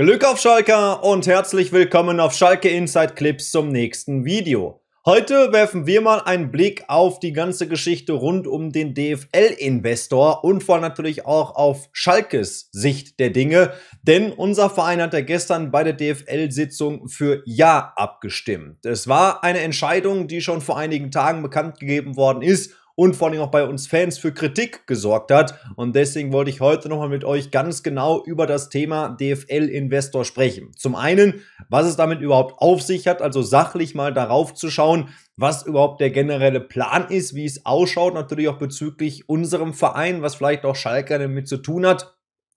Glück auf Schalke und herzlich willkommen auf Schalke Inside Clips zum nächsten Video. Heute werfen wir mal einen Blick auf die ganze Geschichte rund um den DFL-Investor und vor allem natürlich auch auf Schalkes Sicht der Dinge, denn unser Verein hat ja gestern bei der DFL-Sitzung für Ja abgestimmt. Es war eine Entscheidung, die schon vor einigen Tagen bekannt gegeben worden ist und vor allem auch bei uns Fans für Kritik gesorgt hat. Und deswegen wollte ich heute nochmal mit euch ganz genau über das Thema DFL Investor sprechen. Zum einen, was es damit überhaupt auf sich hat, also sachlich mal darauf zu schauen, was überhaupt der generelle Plan ist, wie es ausschaut, natürlich auch bezüglich unserem Verein, was vielleicht auch Schalke damit zu tun hat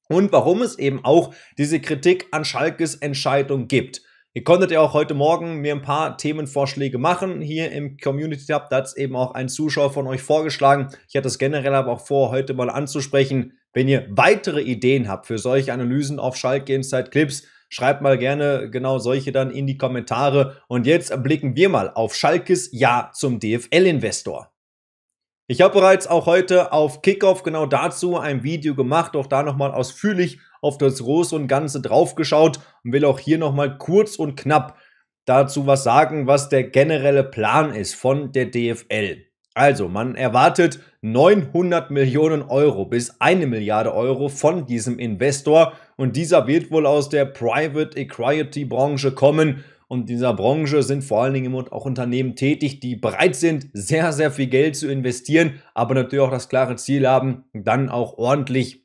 und warum es eben auch diese Kritik an Schalkes Entscheidung gibt. Ihr konntet ja auch heute Morgen mir ein paar Themenvorschläge machen. Hier im Community Tab, da hat eben auch ein Zuschauer von euch vorgeschlagen. Ich hatte es generell aber auch vor, heute mal anzusprechen. Wenn ihr weitere Ideen habt für solche Analysen auf Schalke Inside Clips, schreibt mal gerne genau solche dann in die Kommentare. Und jetzt blicken wir mal auf Schalkes Ja zum DFL-Investor. Ich habe bereits auch heute auf Kickoff genau dazu ein Video gemacht, auch da nochmal ausführlich auf das Große und Ganze draufgeschaut und will auch hier nochmal kurz und knapp dazu was sagen, was der generelle Plan ist von der DFL. Also, man erwartet 900 Millionen Euro bis eine Milliarde Euro von diesem Investor und dieser wird wohl aus der Private Equity Branche kommen und dieser Branche sind vor allen Dingen auch Unternehmen tätig, die bereit sind, sehr, sehr viel Geld zu investieren, aber natürlich auch das klare Ziel haben, dann auch ordentlich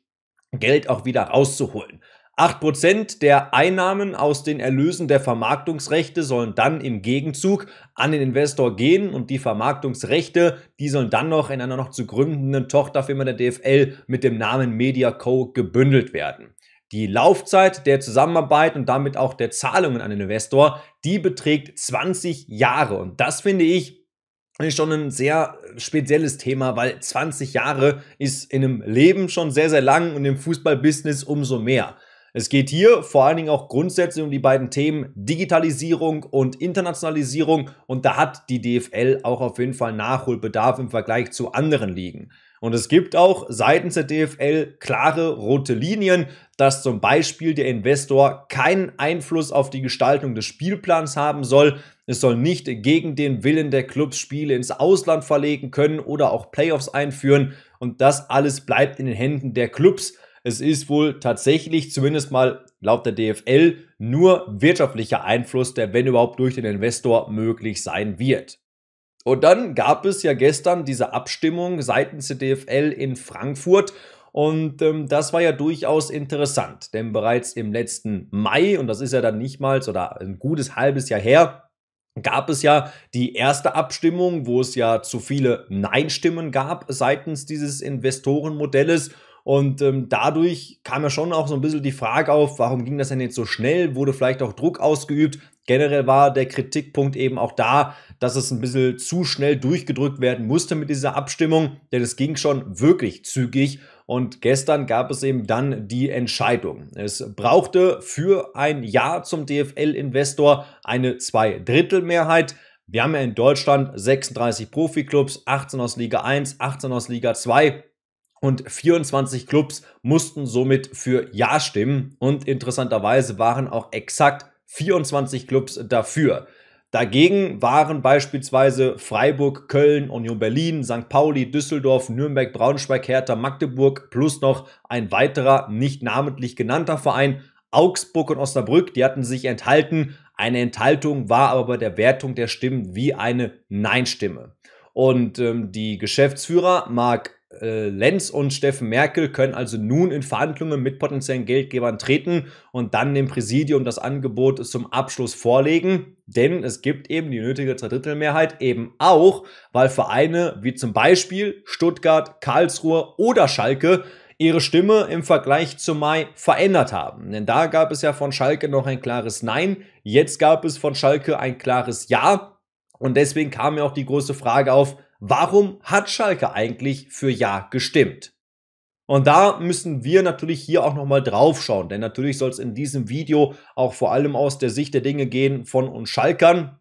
Geld auch wieder rauszuholen. 8% der Einnahmen aus den Erlösen der Vermarktungsrechte sollen dann im Gegenzug an den Investor gehen und die Vermarktungsrechte, die sollen dann noch in einer noch zu gründenden Tochterfirma der DFL mit dem Namen MediaCo gebündelt werden. Die Laufzeit der Zusammenarbeit und damit auch der Zahlungen an den Investor, die beträgt 20 Jahre und das finde ich ist schon ein sehr spezielles Thema, weil 20 Jahre ist in einem Leben schon sehr, sehr lang und im Fußballbusiness umso mehr. Es geht hier vor allen Dingen auch grundsätzlich um die beiden Themen Digitalisierung und Internationalisierung und da hat die DFL auch auf jeden Fall Nachholbedarf im Vergleich zu anderen Ligen. Und es gibt auch seitens der DFL klare rote Linien, dass zum Beispiel der Investor keinen Einfluss auf die Gestaltung des Spielplans haben soll. Es soll nicht gegen den Willen der Clubs Spiele ins Ausland verlegen können oder auch Playoffs einführen. Und das alles bleibt in den Händen der Clubs. Es ist wohl tatsächlich, zumindest mal laut der DFL, nur wirtschaftlicher Einfluss, der wenn überhaupt durch den Investor möglich sein wird. Und dann gab es ja gestern diese Abstimmung seitens der DFL in Frankfurt. Und ähm, das war ja durchaus interessant, denn bereits im letzten Mai, und das ist ja dann nicht mal oder ein gutes halbes Jahr her, gab es ja die erste Abstimmung, wo es ja zu viele Nein-Stimmen gab seitens dieses Investorenmodells. Und ähm, dadurch kam ja schon auch so ein bisschen die Frage auf, warum ging das denn jetzt so schnell? Wurde vielleicht auch Druck ausgeübt? Generell war der Kritikpunkt eben auch da, dass es ein bisschen zu schnell durchgedrückt werden musste mit dieser Abstimmung, denn es ging schon wirklich zügig. Und gestern gab es eben dann die Entscheidung. Es brauchte für ein Ja zum DFL-Investor eine Zweidrittelmehrheit. Wir haben ja in Deutschland 36 Profiklubs, 18 aus Liga 1, 18 aus Liga 2 und 24 Clubs mussten somit für Ja stimmen und interessanterweise waren auch exakt 24 Clubs dafür. Dagegen waren beispielsweise Freiburg, Köln, Union Berlin, St. Pauli, Düsseldorf, Nürnberg, Braunschweig, Hertha, Magdeburg plus noch ein weiterer nicht namentlich genannter Verein, Augsburg und Osnabrück, die hatten sich enthalten. Eine Enthaltung war aber bei der Wertung der Stimmen wie eine Nein-Stimme. Und ähm, die Geschäftsführer Marc äh, Lenz und Steffen Merkel können also nun in Verhandlungen mit potenziellen Geldgebern treten und dann dem Präsidium das Angebot zum Abschluss vorlegen. Denn es gibt eben die nötige Zweidrittelmehrheit eben auch, weil Vereine wie zum Beispiel Stuttgart, Karlsruhe oder Schalke ihre Stimme im Vergleich zum Mai verändert haben. Denn da gab es ja von Schalke noch ein klares Nein, jetzt gab es von Schalke ein klares Ja. Und deswegen kam ja auch die große Frage auf, warum hat Schalke eigentlich für Ja gestimmt? Und da müssen wir natürlich hier auch nochmal drauf schauen, denn natürlich soll es in diesem Video auch vor allem aus der Sicht der Dinge gehen von uns Schalkern.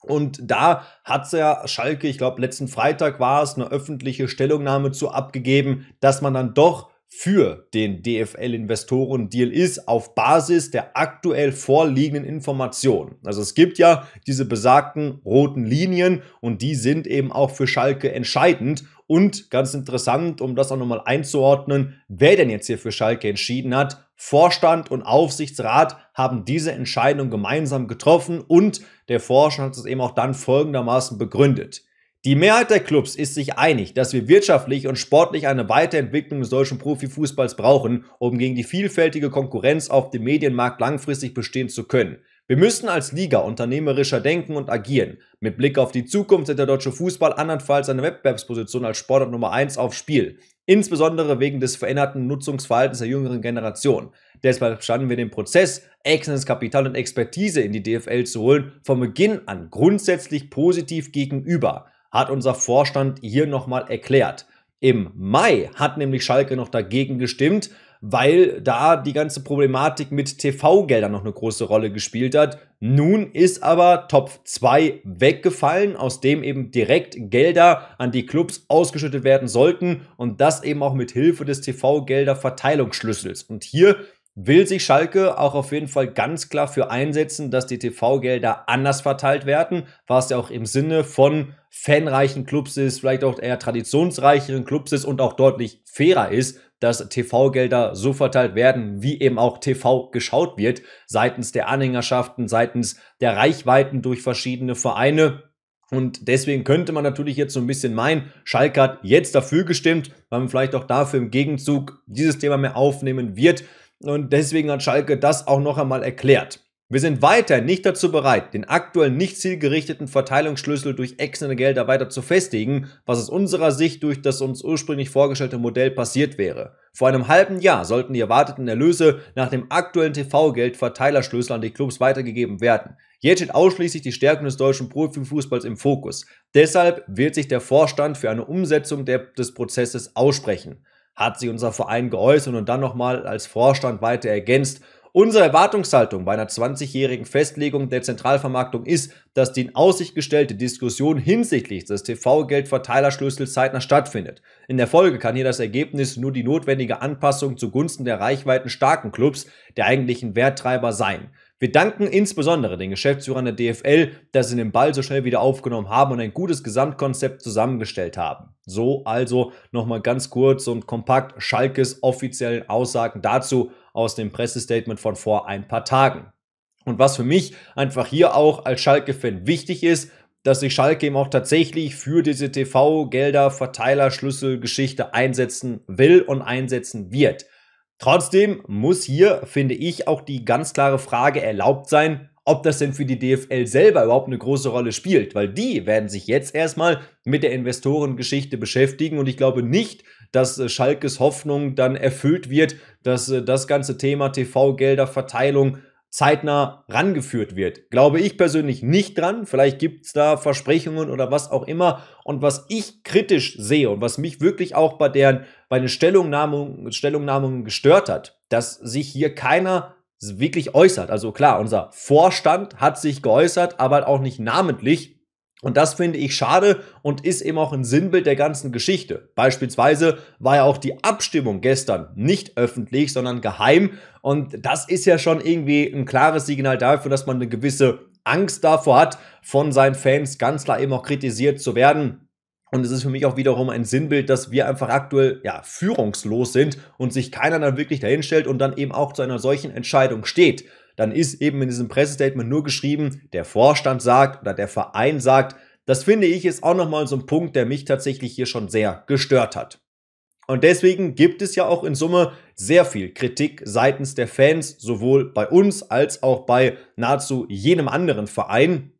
Und da hat ja Schalke, ich glaube letzten Freitag war es, eine öffentliche Stellungnahme zu abgegeben, dass man dann doch für den DFL-Investoren-Deal ist auf Basis der aktuell vorliegenden Informationen. Also es gibt ja diese besagten roten Linien und die sind eben auch für Schalke entscheidend. Und ganz interessant, um das auch nochmal einzuordnen, wer denn jetzt hier für Schalke entschieden hat, Vorstand und Aufsichtsrat haben diese Entscheidung gemeinsam getroffen und der Vorstand hat es eben auch dann folgendermaßen begründet. Die Mehrheit der Clubs ist sich einig, dass wir wirtschaftlich und sportlich eine Weiterentwicklung des deutschen Profifußballs brauchen, um gegen die vielfältige Konkurrenz auf dem Medienmarkt langfristig bestehen zu können. Wir müssen als Liga unternehmerischer denken und agieren. Mit Blick auf die Zukunft setzt der deutsche Fußball andernfalls seine Wettbewerbsposition als Sportart Nummer 1 aufs Spiel. Insbesondere wegen des veränderten Nutzungsverhaltens der jüngeren Generation. Deshalb standen wir den Prozess, externes Kapital und Expertise in die DFL zu holen, von Beginn an grundsätzlich positiv gegenüber hat unser Vorstand hier nochmal erklärt. Im Mai hat nämlich Schalke noch dagegen gestimmt, weil da die ganze Problematik mit TV-Geldern noch eine große Rolle gespielt hat. Nun ist aber Top 2 weggefallen, aus dem eben direkt Gelder an die Clubs ausgeschüttet werden sollten und das eben auch mit Hilfe des TV-Gelder-Verteilungsschlüssels. Und hier will sich Schalke auch auf jeden Fall ganz klar für einsetzen, dass die TV-Gelder anders verteilt werden, was ja auch im Sinne von fanreichen Clubs ist, vielleicht auch eher traditionsreicheren Clubs ist und auch deutlich fairer ist, dass TV-Gelder so verteilt werden, wie eben auch TV geschaut wird, seitens der Anhängerschaften, seitens der Reichweiten durch verschiedene Vereine. Und deswegen könnte man natürlich jetzt so ein bisschen meinen, Schalke hat jetzt dafür gestimmt, weil man vielleicht auch dafür im Gegenzug dieses Thema mehr aufnehmen wird. Und deswegen hat Schalke das auch noch einmal erklärt. Wir sind weiter nicht dazu bereit, den aktuell nicht zielgerichteten Verteilungsschlüssel durch externe Gelder weiter zu festigen, was aus unserer Sicht durch das uns ursprünglich vorgestellte Modell passiert wäre. Vor einem halben Jahr sollten die erwarteten Erlöse nach dem aktuellen TV-Geld Verteilerschlüssel an die Clubs weitergegeben werden. Jetzt steht ausschließlich die Stärkung des deutschen Profifußballs im Fokus. Deshalb wird sich der Vorstand für eine Umsetzung der, des Prozesses aussprechen. Hat sich unser Verein geäußert und dann nochmal als Vorstand weiter ergänzt Unsere Erwartungshaltung bei einer 20-jährigen Festlegung der Zentralvermarktung ist, dass die in Aussicht gestellte Diskussion hinsichtlich des TV-Geldverteilerschlüssels zeitnah stattfindet. In der Folge kann hier das Ergebnis nur die notwendige Anpassung zugunsten der reichweiten starken Clubs, der eigentlichen Werttreiber, sein. Wir danken insbesondere den Geschäftsführern der DFL, dass sie den Ball so schnell wieder aufgenommen haben und ein gutes Gesamtkonzept zusammengestellt haben. So also nochmal ganz kurz und kompakt Schalkes offiziellen Aussagen dazu, aus dem Pressestatement von vor ein paar Tagen. Und was für mich einfach hier auch als Schalke-Fan wichtig ist, dass sich Schalke eben auch tatsächlich für diese TV-Gelder, Verteiler, Geschichte einsetzen will und einsetzen wird. Trotzdem muss hier, finde ich, auch die ganz klare Frage erlaubt sein, ob das denn für die DFL selber überhaupt eine große Rolle spielt, weil die werden sich jetzt erstmal mit der Investorengeschichte beschäftigen und ich glaube nicht, dass äh, Schalkes Hoffnung dann erfüllt wird, dass äh, das ganze Thema TV-Gelderverteilung zeitnah rangeführt wird. Glaube ich persönlich nicht dran. Vielleicht gibt es da Versprechungen oder was auch immer. Und was ich kritisch sehe und was mich wirklich auch bei, deren, bei den Stellungnahmen, Stellungnahmen gestört hat, dass sich hier keiner wirklich äußert. Also klar, unser Vorstand hat sich geäußert, aber auch nicht namentlich. Und das finde ich schade und ist eben auch ein Sinnbild der ganzen Geschichte. Beispielsweise war ja auch die Abstimmung gestern nicht öffentlich, sondern geheim. Und das ist ja schon irgendwie ein klares Signal dafür, dass man eine gewisse Angst davor hat, von seinen Fans ganz klar eben auch kritisiert zu werden. Und es ist für mich auch wiederum ein Sinnbild, dass wir einfach aktuell ja führungslos sind und sich keiner dann wirklich dahinstellt und dann eben auch zu einer solchen Entscheidung steht dann ist eben in diesem Pressestatement nur geschrieben, der Vorstand sagt oder der Verein sagt. Das finde ich ist auch nochmal so ein Punkt, der mich tatsächlich hier schon sehr gestört hat. Und deswegen gibt es ja auch in Summe sehr viel Kritik seitens der Fans, sowohl bei uns als auch bei nahezu jedem anderen Verein.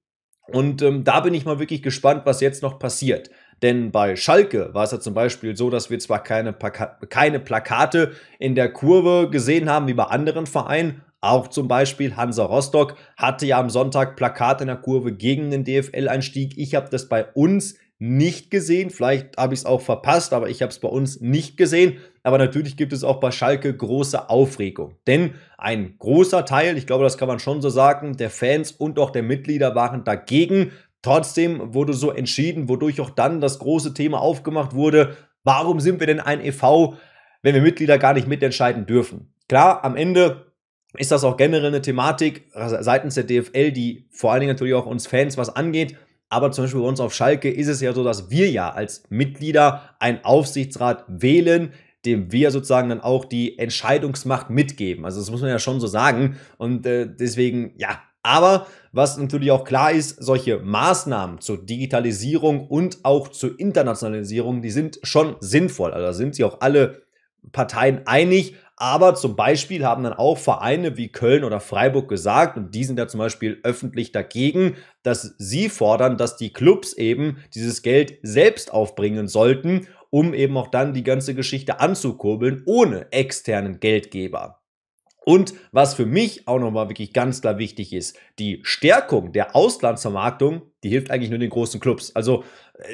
Und ähm, da bin ich mal wirklich gespannt, was jetzt noch passiert. Denn bei Schalke war es ja zum Beispiel so, dass wir zwar keine, Plaka keine Plakate in der Kurve gesehen haben wie bei anderen Vereinen, auch zum Beispiel Hansa Rostock hatte ja am Sonntag Plakat in der Kurve gegen den DFL-Einstieg. Ich habe das bei uns nicht gesehen. Vielleicht habe ich es auch verpasst, aber ich habe es bei uns nicht gesehen. Aber natürlich gibt es auch bei Schalke große Aufregung. Denn ein großer Teil, ich glaube, das kann man schon so sagen, der Fans und auch der Mitglieder waren dagegen. Trotzdem wurde so entschieden, wodurch auch dann das große Thema aufgemacht wurde. Warum sind wir denn ein EV, wenn wir Mitglieder gar nicht mitentscheiden dürfen? Klar, am Ende ist das auch generell eine Thematik also seitens der DFL, die vor allen Dingen natürlich auch uns Fans was angeht. Aber zum Beispiel bei uns auf Schalke ist es ja so, dass wir ja als Mitglieder einen Aufsichtsrat wählen, dem wir sozusagen dann auch die Entscheidungsmacht mitgeben. Also das muss man ja schon so sagen. Und äh, deswegen, ja. Aber was natürlich auch klar ist, solche Maßnahmen zur Digitalisierung und auch zur Internationalisierung, die sind schon sinnvoll. Also da sind sich auch alle Parteien einig. Aber zum Beispiel haben dann auch Vereine wie Köln oder Freiburg gesagt, und die sind ja zum Beispiel öffentlich dagegen, dass sie fordern, dass die Clubs eben dieses Geld selbst aufbringen sollten, um eben auch dann die ganze Geschichte anzukurbeln, ohne externen Geldgeber. Und was für mich auch nochmal wirklich ganz klar wichtig ist, die Stärkung der Auslandsvermarktung, die hilft eigentlich nur den großen Clubs. Also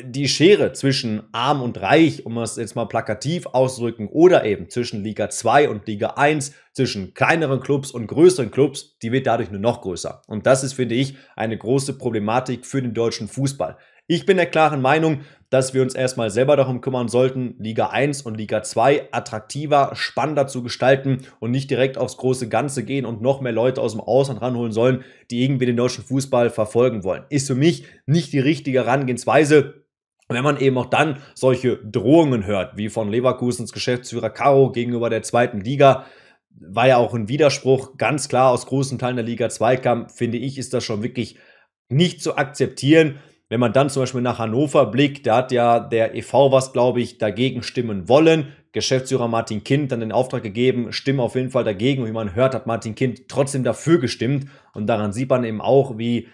die Schere zwischen arm und reich, um es jetzt mal plakativ auszudrücken, oder eben zwischen Liga 2 und Liga 1, zwischen kleineren Clubs und größeren Clubs, die wird dadurch nur noch größer. Und das ist, finde ich, eine große Problematik für den deutschen Fußball. Ich bin der klaren Meinung, dass wir uns erstmal selber darum kümmern sollten, Liga 1 und Liga 2 attraktiver, spannender zu gestalten und nicht direkt aufs große Ganze gehen und noch mehr Leute aus dem Ausland ranholen sollen, die irgendwie den deutschen Fußball verfolgen wollen. Ist für mich nicht die richtige Herangehensweise. Wenn man eben auch dann solche Drohungen hört, wie von Leverkusens Geschäftsführer Caro gegenüber der zweiten Liga, war ja auch ein Widerspruch, ganz klar aus großen Teilen der Liga 2 kam, finde ich, ist das schon wirklich nicht zu akzeptieren. Wenn man dann zum Beispiel nach Hannover blickt, da hat ja der EV was, glaube ich, dagegen stimmen wollen. Geschäftsführer Martin Kind dann den Auftrag gegeben, stimme auf jeden Fall dagegen. Und wie man hört, hat Martin Kind trotzdem dafür gestimmt. Und daran sieht man eben auch, wie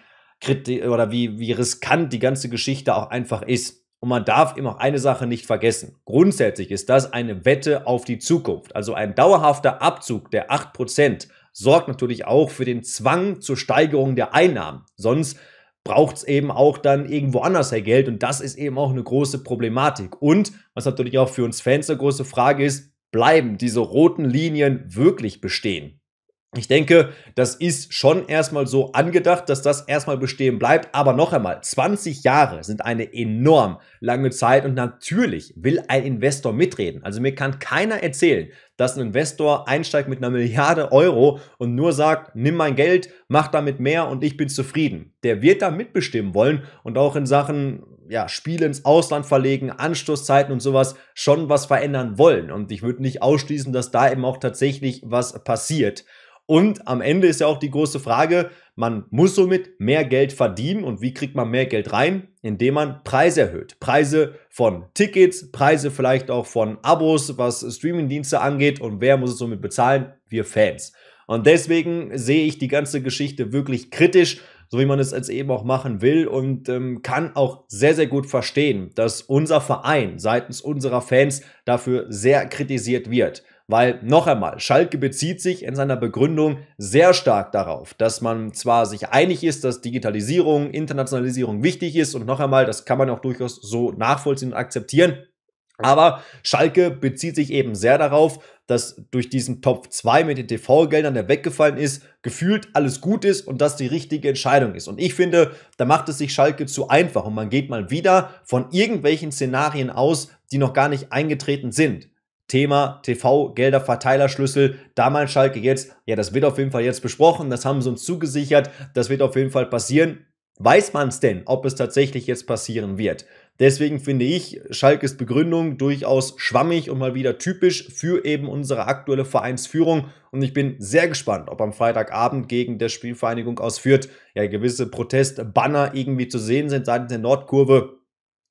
oder wie, wie riskant die ganze Geschichte auch einfach ist. Und man darf eben auch eine Sache nicht vergessen. Grundsätzlich ist das eine Wette auf die Zukunft. Also ein dauerhafter Abzug der 8% sorgt natürlich auch für den Zwang zur Steigerung der Einnahmen. Sonst braucht es eben auch dann irgendwo anders her Geld. Und das ist eben auch eine große Problematik. Und was natürlich auch für uns Fans eine große Frage ist, bleiben diese roten Linien wirklich bestehen? Ich denke, das ist schon erstmal so angedacht, dass das erstmal bestehen bleibt. Aber noch einmal, 20 Jahre sind eine enorm lange Zeit und natürlich will ein Investor mitreden. Also mir kann keiner erzählen, dass ein Investor einsteigt mit einer Milliarde Euro und nur sagt, nimm mein Geld, mach damit mehr und ich bin zufrieden. Der wird da mitbestimmen wollen und auch in Sachen ja, Spiele ins Ausland verlegen, Anstoßzeiten und sowas schon was verändern wollen. Und ich würde nicht ausschließen, dass da eben auch tatsächlich was passiert. Und am Ende ist ja auch die große Frage, man muss somit mehr Geld verdienen und wie kriegt man mehr Geld rein? Indem man Preise erhöht. Preise von Tickets, Preise vielleicht auch von Abos, was Streamingdienste angeht und wer muss es somit bezahlen? Wir Fans. Und deswegen sehe ich die ganze Geschichte wirklich kritisch, so wie man es jetzt eben auch machen will und ähm, kann auch sehr, sehr gut verstehen, dass unser Verein seitens unserer Fans dafür sehr kritisiert wird. Weil noch einmal, Schalke bezieht sich in seiner Begründung sehr stark darauf, dass man zwar sich einig ist, dass Digitalisierung, Internationalisierung wichtig ist und noch einmal, das kann man auch durchaus so nachvollziehen und akzeptieren, aber Schalke bezieht sich eben sehr darauf, dass durch diesen Topf 2 mit den TV-Geldern, der weggefallen ist, gefühlt alles gut ist und das die richtige Entscheidung ist. Und ich finde, da macht es sich Schalke zu einfach und man geht mal wieder von irgendwelchen Szenarien aus, die noch gar nicht eingetreten sind. Thema TV-Gelder, Verteilerschlüssel, damals Schalke jetzt, ja, das wird auf jeden Fall jetzt besprochen, das haben sie uns zugesichert, das wird auf jeden Fall passieren. Weiß man es denn, ob es tatsächlich jetzt passieren wird? Deswegen finde ich Schalkes Begründung durchaus schwammig und mal wieder typisch für eben unsere aktuelle Vereinsführung. Und ich bin sehr gespannt, ob am Freitagabend gegen der Spielvereinigung aus Fürth ja gewisse Protestbanner irgendwie zu sehen sind seitens der Nordkurve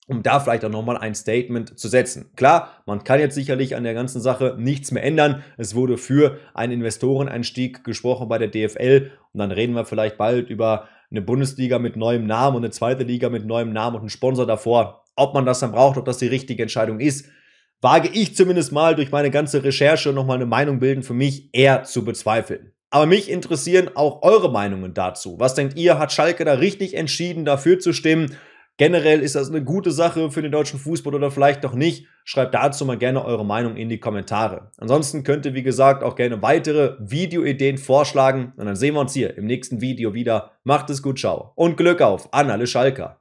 um da vielleicht auch nochmal ein Statement zu setzen. Klar, man kann jetzt sicherlich an der ganzen Sache nichts mehr ändern. Es wurde für einen Investoreneinstieg gesprochen bei der DFL und dann reden wir vielleicht bald über eine Bundesliga mit neuem Namen und eine zweite Liga mit neuem Namen und einen Sponsor davor. Ob man das dann braucht, ob das die richtige Entscheidung ist, wage ich zumindest mal durch meine ganze Recherche nochmal eine Meinung bilden, für mich eher zu bezweifeln. Aber mich interessieren auch eure Meinungen dazu. Was denkt ihr, hat Schalke da richtig entschieden, dafür zu stimmen? Generell ist das eine gute Sache für den deutschen Fußball oder vielleicht doch nicht. Schreibt dazu mal gerne eure Meinung in die Kommentare. Ansonsten könnt ihr, wie gesagt, auch gerne weitere Videoideen vorschlagen. Und dann sehen wir uns hier im nächsten Video wieder. Macht es gut, ciao. Und Glück auf an alle Schalker.